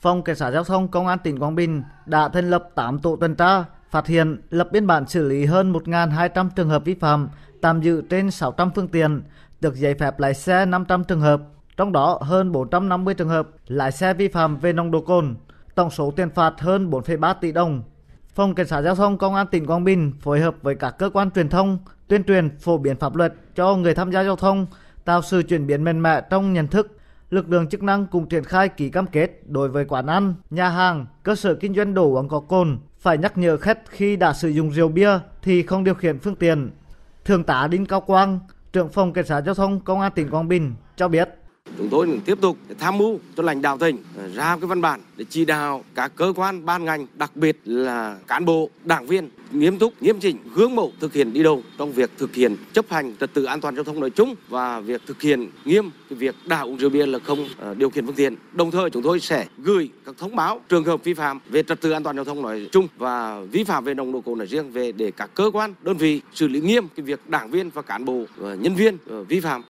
Phòng Cảnh sát Giao thông Công an tỉnh Quảng Bình đã thành lập 8 tổ tuần tra, phát hiện, lập biên bản xử lý hơn 1.200 trường hợp vi phạm, tạm giữ trên 600 phương tiện, được giấy phép lái xe 500 trường hợp, trong đó hơn 450 trường hợp lái xe vi phạm về nồng độ cồn, tổng số tiền phạt hơn 4,3 tỷ đồng. Phòng Cảnh sát Giao thông Công an tỉnh Quảng Bình phối hợp với các cơ quan truyền thông, tuyên truyền phổ biến pháp luật cho người tham gia giao thông, tạo sự chuyển biến mạnh mẽ trong nhận thức, lực lượng chức năng cũng triển khai ký cam kết đối với quán ăn, nhà hàng, cơ sở kinh doanh đồ uống có cồn phải nhắc nhở khách khi đã sử dụng rượu bia thì không điều khiển phương tiện. Thượng tá Đinh Cao Quang, trưởng phòng cảnh sát giao thông công an tỉnh Quảng Bình cho biết chúng tôi tiếp tục tham mưu cho lãnh đạo tỉnh ờ, ra cái văn bản để chỉ đạo các cơ quan ban ngành đặc biệt là cán bộ đảng viên nghiêm túc nghiêm chỉnh hướng mẫu thực hiện đi đâu trong việc thực hiện chấp hành trật tự an toàn giao thông nói chung và việc thực hiện nghiêm cái việc đã uống rượu bia là không ờ, điều khiển phương tiện đồng thời chúng tôi sẽ gửi các thông báo trường hợp vi phạm về trật tự an toàn giao thông nói chung và vi phạm về nồng độ cồn nói riêng về để các cơ quan đơn vị xử lý nghiêm cái việc đảng viên và cán bộ và ờ, nhân viên vi phạm